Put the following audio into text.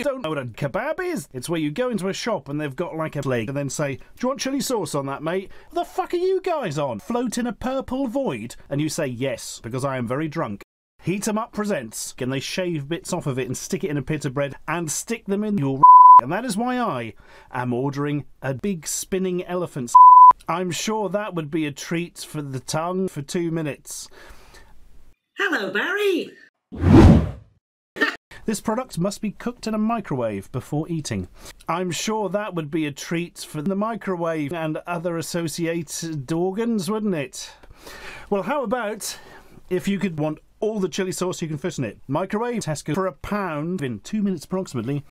you don't know what a kebab is, it's where you go into a shop and they've got like a leg and then say, Do you want chili sauce on that, mate? What the fuck are you guys on? Float in a purple void? And you say, Yes, because I am very drunk. Heat 'em Up presents. Can they shave bits off of it and stick it in a of bread and stick them in your and that is why I am ordering a big spinning elephant. I'm sure that would be a treat for the tongue for two minutes. Hello, Barry. This product must be cooked in a microwave before eating. I'm sure that would be a treat for the microwave and other associated organs, wouldn't it? Well, how about if you could want all the chili sauce you can fit in it. Microwave Tesco for a pound in two minutes approximately.